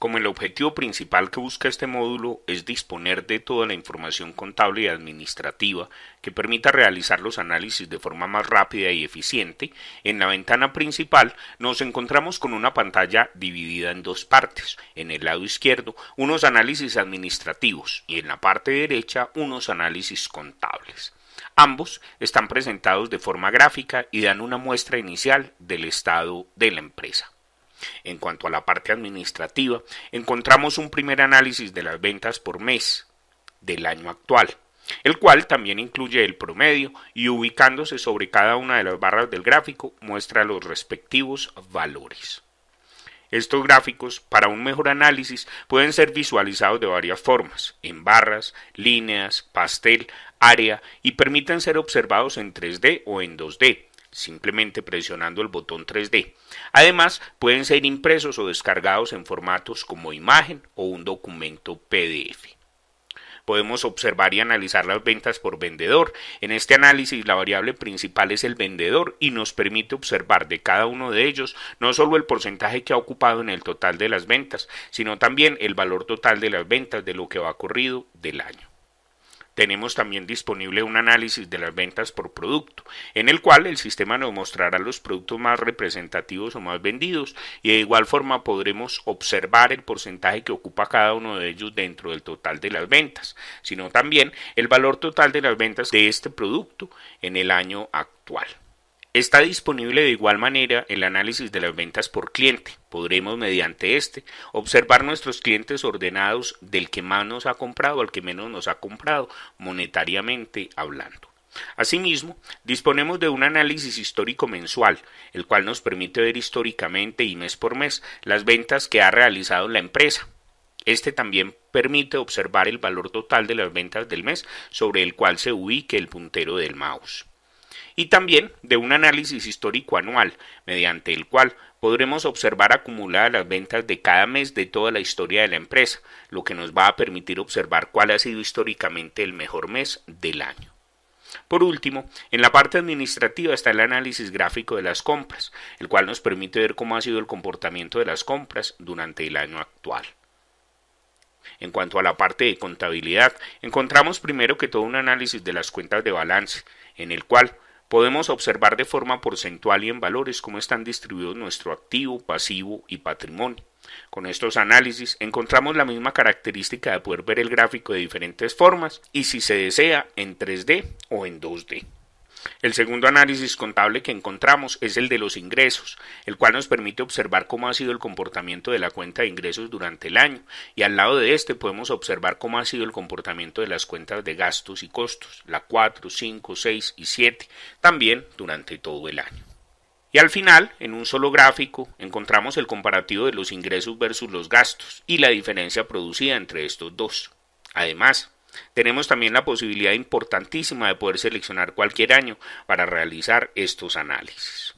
Como el objetivo principal que busca este módulo es disponer de toda la información contable y administrativa que permita realizar los análisis de forma más rápida y eficiente, en la ventana principal nos encontramos con una pantalla dividida en dos partes. En el lado izquierdo unos análisis administrativos y en la parte derecha unos análisis contables. Ambos están presentados de forma gráfica y dan una muestra inicial del estado de la empresa. En cuanto a la parte administrativa, encontramos un primer análisis de las ventas por mes del año actual, el cual también incluye el promedio y ubicándose sobre cada una de las barras del gráfico muestra los respectivos valores. Estos gráficos, para un mejor análisis, pueden ser visualizados de varias formas, en barras, líneas, pastel, área, y permiten ser observados en 3D o en 2D, simplemente presionando el botón 3D. Además, pueden ser impresos o descargados en formatos como imagen o un documento PDF. Podemos observar y analizar las ventas por vendedor. En este análisis la variable principal es el vendedor y nos permite observar de cada uno de ellos no solo el porcentaje que ha ocupado en el total de las ventas, sino también el valor total de las ventas de lo que va ocurrido del año tenemos también disponible un análisis de las ventas por producto, en el cual el sistema nos mostrará los productos más representativos o más vendidos y de igual forma podremos observar el porcentaje que ocupa cada uno de ellos dentro del total de las ventas, sino también el valor total de las ventas de este producto en el año actual. Está disponible de igual manera el análisis de las ventas por cliente. Podremos mediante este observar nuestros clientes ordenados del que más nos ha comprado al que menos nos ha comprado, monetariamente hablando. Asimismo, disponemos de un análisis histórico mensual, el cual nos permite ver históricamente y mes por mes las ventas que ha realizado la empresa. Este también permite observar el valor total de las ventas del mes sobre el cual se ubique el puntero del mouse y también de un análisis histórico anual, mediante el cual podremos observar acumuladas las ventas de cada mes de toda la historia de la empresa, lo que nos va a permitir observar cuál ha sido históricamente el mejor mes del año. Por último, en la parte administrativa está el análisis gráfico de las compras, el cual nos permite ver cómo ha sido el comportamiento de las compras durante el año actual. En cuanto a la parte de contabilidad, encontramos primero que todo un análisis de las cuentas de balance, en el cual podemos observar de forma porcentual y en valores cómo están distribuidos nuestro activo, pasivo y patrimonio. Con estos análisis encontramos la misma característica de poder ver el gráfico de diferentes formas y si se desea en 3D o en 2D. El segundo análisis contable que encontramos es el de los ingresos, el cual nos permite observar cómo ha sido el comportamiento de la cuenta de ingresos durante el año, y al lado de este podemos observar cómo ha sido el comportamiento de las cuentas de gastos y costos, la 4, 5, 6 y 7, también durante todo el año. Y al final, en un solo gráfico, encontramos el comparativo de los ingresos versus los gastos y la diferencia producida entre estos dos. Además, tenemos también la posibilidad importantísima de poder seleccionar cualquier año para realizar estos análisis.